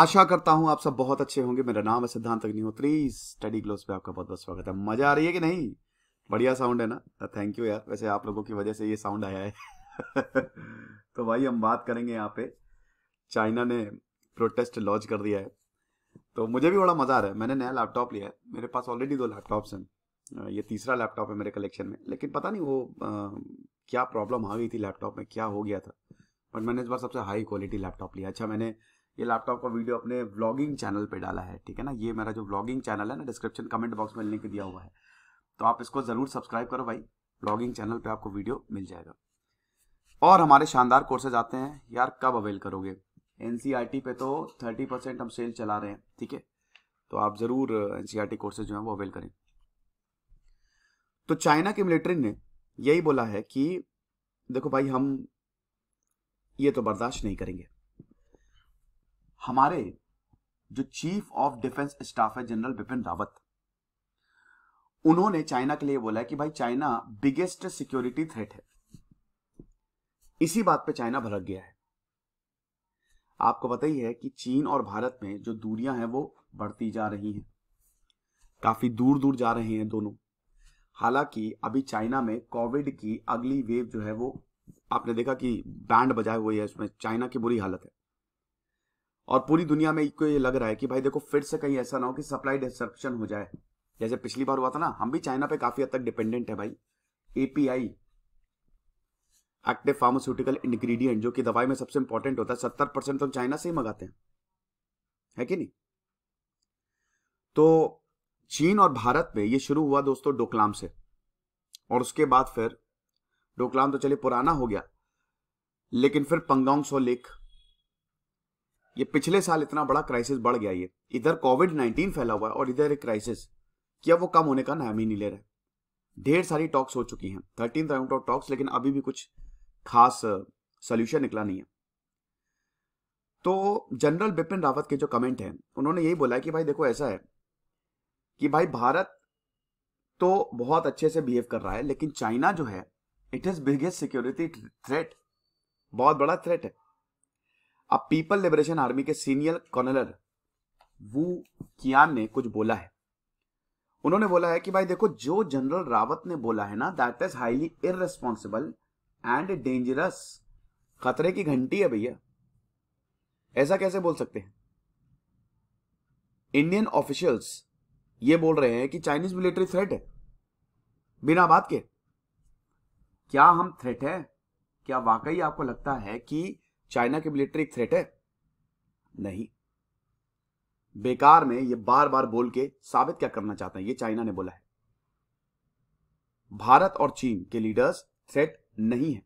आशा करता हूं आप सब बहुत अच्छे होंगे मेरा नाम है सिद्धांत अग्निहोत्री स्टडी ग्लोस पे आपका बहुत बहुत स्वागत है मजा आ रही है कि नहीं बढ़िया साउंड है ना थैंक तो यू यार वैसे आप लोगों की वजह से ये साउंड आया है तो भाई हम बात करेंगे यहाँ पे चाइना ने प्रोटेस्ट लॉन्च कर दिया है तो मुझे भी बड़ा मजा आ रहा है मैंने नया लैपटॉप लिया है मेरे पास ऑलरेडी दो लैपटॉप्स हैं ये तीसरा लैपटॉप है मेरे कलेक्शन में लेकिन पता नहीं वो आ, क्या प्रॉब्लम आ गई थी लैपटॉप में क्या हो गया था बट मैंने इस बार सबसे हाई क्वालिटी लैपटॉप लिया अच्छा मैंने ये लैपटॉप का वीडियो अपने व्लॉगिंग चैनल पे डाला है ठीक है ना ये मेरा जो व्लॉगिंग चैनल है ना डिस्क्रिप्शन कमेंट बॉक्स में लिंक दिया हुआ है तो आप इसको ज़रूर सब्सक्राइब करो भाई ब्लॉगिंग चैनल पे आपको वीडियो मिल जाएगा और हमारे शानदार कोर्सेज आते हैं यार कब अवेल करोगे एन e पे तो थर्टी परसेंट हम सेल चला रहे हैं ठीक है तो आप ज़रूर एन कोर्सेज जो है वो अवेल करें तो चाइना की मिलिट्री ने यही बोला है कि देखो भाई हम ये तो बर्दाश्त नहीं करेंगे हमारे जो चीफ ऑफ डिफेंस स्टाफ है जनरल बिपिन रावत उन्होंने चाइना के लिए बोला है कि भाई चाइना बिगेस्ट सिक्योरिटी थ्रेट है इसी बात पे चाइना भड़क गया है आपको पता ही है कि चीन और भारत में जो दूरियां हैं वो बढ़ती जा रही हैं काफी दूर दूर जा रहे हैं दोनों हालांकि अभी चाइना में कोविड की अगली वेव जो है वो आपने देखा कि बैंड बजाए हुए है इसमें चाइना की बुरी हालत है और पूरी दुनिया में को ये लग रहा है कि भाई देखो फिर से कहीं ऐसा ना हो कि सप्लाई डिस्ट्रप्शन हो जाए जैसे पिछली बार हुआ था ना हम भी चाइना पे काफी हद तक डिपेंडेंट है भाई एपीआई एक्टिव फार्मास्यूटिकल इंग्रेडिएंट जो कि दवाई में सबसे इंपॉर्टेंट होता है सत्तर परसेंट तो हम चाइना से ही मंगाते हैं है कि नहीं तो चीन और भारत में ये शुरू हुआ दोस्तों डोकलाम से और उसके बाद फिर डोकलाम तो चलिए पुराना हो गया लेकिन फिर पंगोंग सो लेख ये पिछले साल इतना बड़ा क्राइसिस बढ़ गया ये इधर कोविड नाइन्टीन फैला हुआ है और इधर एक क्राइसिस क्या वो कम होने का नाम ही नहीं ले रहे ढेर सारी टॉक्स हो चुकी हैं थर्टीन राउंड ऑफ टॉक्स लेकिन अभी भी कुछ खास सोल्यूशन निकला नहीं है तो जनरल बिपिन रावत के जो कमेंट हैं उन्होंने यही बोला कि भाई देखो ऐसा है कि भाई भारत तो बहुत अच्छे से बिहेव कर रहा है लेकिन चाइना जो है it is biggest security threat बहुत बड़ा थ्रेट है अब पीपल लिबरेशन आर्मी के सीनियर कर्नलर वू कियान ने कुछ बोला है उन्होंने बोला है कि भाई देखो जो जनरल रावत ने बोला है ना that is highly irresponsible and dangerous खतरे की घंटी है भैया ऐसा कैसे बोल सकते हैं इंडियन ऑफिशियल्स ये बोल रहे हैं कि चाइनीज मिलिट्री थ्रेट है बिना बात के क्या हम थ्रेट है क्या वाकई आपको लगता है कि चाइना की मिलिट्री एक थ्रेट है नहीं बेकार में ये बार बार बोल के साबित क्या करना चाहते हैं ये चाइना ने बोला है भारत और चीन के लीडर्स थ्रेट नहीं है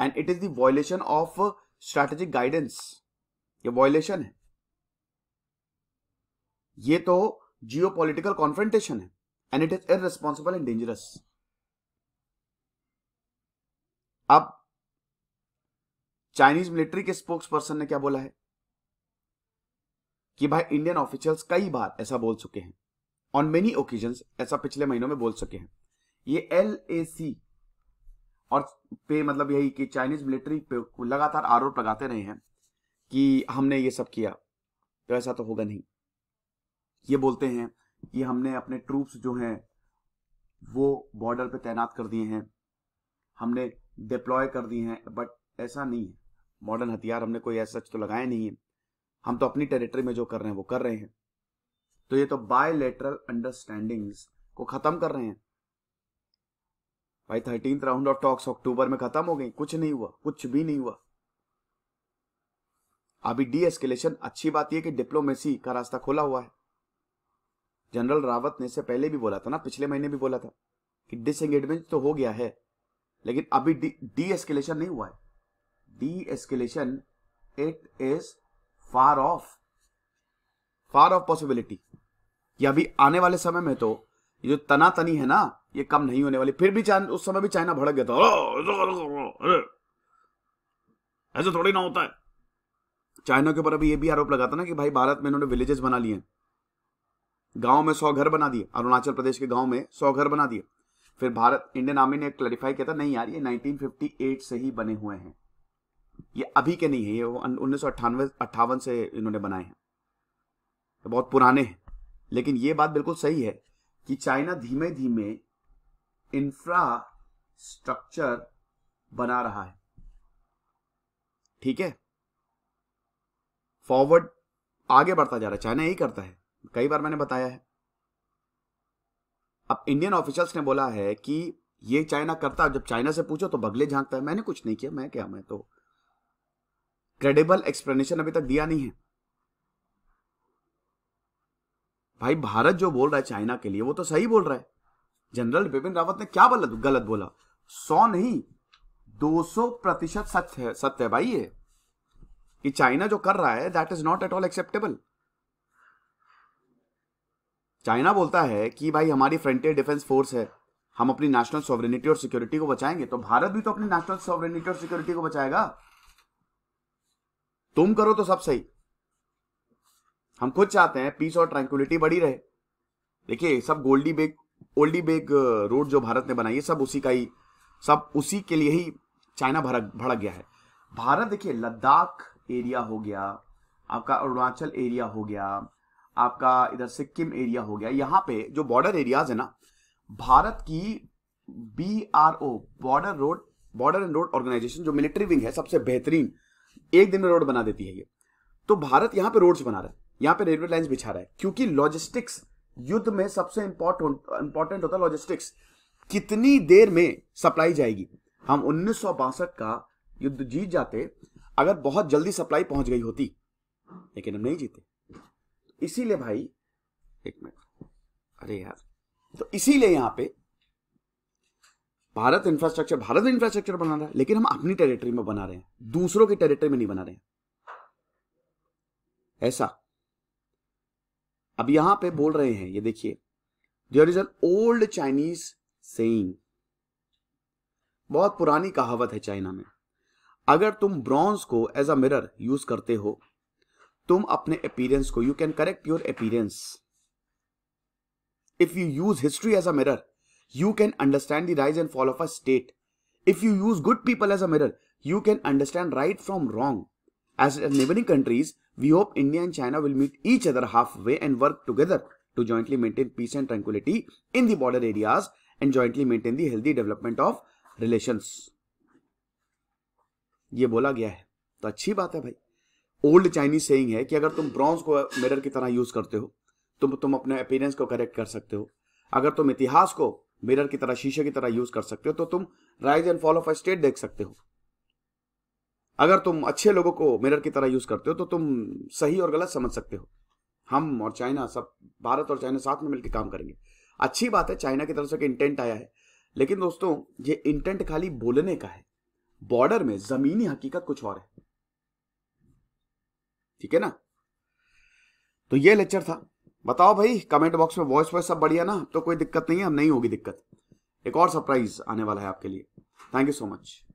and it is the violation of strategic guidance ये वॉयलेशन है ये तो जियो पोलिटिकल कॉन्फ्रेंटेशन है and it is irresponsible and dangerous अब चाइनीज मिलिट्री के स्पोक्स पर्सन ने क्या बोला है कि भाई इंडियन ऑफिशियल्स कई बार ऐसा बोल चुके हैं ऑन मेनी ओकेजन ऐसा पिछले महीनों में बोल चुके हैं ये एल ए सी और पे मतलब यही कि चाइनीज मिलिट्री पे लगातार आरोप लगाते रहे हैं कि हमने ये सब किया तो ऐसा तो होगा नहीं ये बोलते हैं कि हमने अपने ट्रूप्स जो हैं वो बॉर्डर पे तैनात कर दिए हैं हमने डिप्लॉय कर दिए हैं बट ऐसा नहीं है मॉडर्न हथियार हमने कोई ऐसा तो लगाए नहीं है हम तो अपनी टेरिटरी में जो कर रहे हैं वो कर रहे हैं तो ये तो बायलेटरल अंडरस्टैंडिंग्स को खत्म कर रहे हैं भाई thirteen round of talks October में खत्म हो गई कुछ नहीं हुआ कुछ भी नहीं हुआ अभी डी एस्केलेशन अच्छी बात यह कि डिप्लोमेसी का रास्ता खोला हुआ है जनरल रावत ने इससे पहले भी बोला था ना पिछले महीने भी बोला था कि डिसएंगेजमेंट तो हो गया है लेकिन अभी डी एस्केलेशन नहीं हुआ है de escalation it is far off far off possibility कि अभी आने वाले समय में तो ये जो तनी है ना ये कम नहीं होने वाली फिर भी उस समय भी चाइना भड़क गया था ऐसे थोड़ी ना होता है चाइना के ऊपर अभी ये भी आरोप लगाता ना कि भाई भारत में इन्होंने विलेजेस बना लिए गांव में सौ घर बना दिए अरुणाचल प्रदेश के गांव में सौ घर बना दिए फिर भारत इंडियन आर्मी ने क्लैरिफाई किया था नहीं यार ये 1958 से ही बने हुए हैं ये अभी के नहीं है ये उन्नीस सौ से इन्होंने बनाए हैं तो बहुत पुराने हैं लेकिन ये बात बिल्कुल सही है कि चाइना धीमे धीमे इंफ्रास्ट्रक्चर बना रहा है ठीक है फॉरवर्ड आगे बढ़ता जा रहा है चाइना यही करता है कई बार मैंने बताया है अब इंडियन ऑफिशियल्स ने बोला है कि ये चाइना करता है जब चाइना से पूछो तो बगले झांकता है मैंने कुछ नहीं किया मैं क्या मैं तो क्रेडिबल एक्सप्लेनेशन अभी तक दिया नहीं है भाई भारत जो बोल रहा है चाइना के लिए वो तो सही बोल रहा है जनरल बिपिन रावत ने क्या बोला गलत बोला सौ नहीं दो सौ प्रतिशत सत्य है सत्य है भाई ये कि चाइना जो कर रहा है that is not at all acceptable China बोलता है कि भाई हमारी फ्रंटियर डिफेंस फोर्स है हम अपनी नेशनल सॉवरेनिटी और सिक्योरिटी को बचाएंगे तो भारत भी तो अपनी नेशनल सॉवरेनिटी और सिक्योरिटी को बचाएगा तुम करो तो सब सही हम खुद चाहते हैं पीस और ट्रैंकुलिटी बढ़ी रहे देखिए सब गोल्डी बेग ओल्डी बेग रोड जो भारत ने बनाई है सब उसी का ही सब उसी के लिए ही चाइना भड़क भड़क गया है भारत देखिए लद्दाख एरिया हो गया आपका अरुणाचल एरिया हो गया आपका इधर सिक्किम एरिया हो गया यहाँ पे जो बॉर्डर एरियाज है ना भारत की B R O border road border and road organisation जो मिलिट्री विंग है सबसे बेहतरीन एक दिन में रोड बना देती है ये तो भारत यहां पे रोड्स बना रहा है यहां पे रेलवे लाइन बिछा रहा है क्योंकि लॉजिस्टिक्स युद्ध में सबसे इंपॉर्टेंट होता है लॉजिस्टिक्स कितनी देर में सप्लाई जाएगी हम उन्नीस का युद्ध जीत जाते अगर बहुत जल्दी सप्लाई पहुंच गई होती लेकिन हम नहीं जीते इसीलिए भाई एक मिनट अरे यार तो इसीलिए यहां पे भारत इंफ्रास्ट्रक्चर भारत इंफ्रास्ट्रक्चर बना रहा है लेकिन हम अपनी टेरिटरी में बना रहे हैं दूसरों की टेरिटरी में नहीं बना रहे हैं ऐसा अब यहां पे बोल रहे हैं ये देखिए there is an old Chinese saying बहुत पुरानी कहावत है चाइना में अगर तुम ब्रॉन्ज को एज अ मिरर यूज करते हो तुम अपने अपीरेंस को you can correct your appearance if you use history as a mirror you can understand the rise and fall of a state. If you use good people as a mirror, you can understand right from wrong. As neighboring countries, we hope India and China will meet each other halfway and work together to jointly maintain peace and tranquility in the border areas and jointly maintain the healthy development of relations. ये बोला गया है तो अच्छी बात है भाई old Chinese saying है कि अगर तुम ब्रॉन्ज को मिरर की तरह यूज करते हो तुम तुम अपने अपीयरेंस को करेक्ट कर सकते हो अगर तुम इतिहास को मिरर की तरह शीशे की तरह यूज कर सकते हो तो तुम rise and fall of a state देख सकते हो अगर तुम अच्छे लोगों को मिरर की तरह यूज करते हो तो तुम सही और गलत समझ सकते हो हम और चाइना सब भारत और चाइना साथ में मिलकर काम करेंगे अच्छी बात है चाइना की तरफ से इंटेंट आया है लेकिन दोस्तों ये इंटेंट खाली बोलने का है बॉर्डर में जमीनी हकीकत कुछ और है ठीक है ना तो ये लेक्चर था बताओ भाई कमेंट बॉक्स में वॉइस वॉइस सब बढ़िया ना तो कोई दिक्कत नहीं है नहीं होगी दिक्कत एक और सरप्राइज आने वाला है आपके लिए थैंक यू सो मच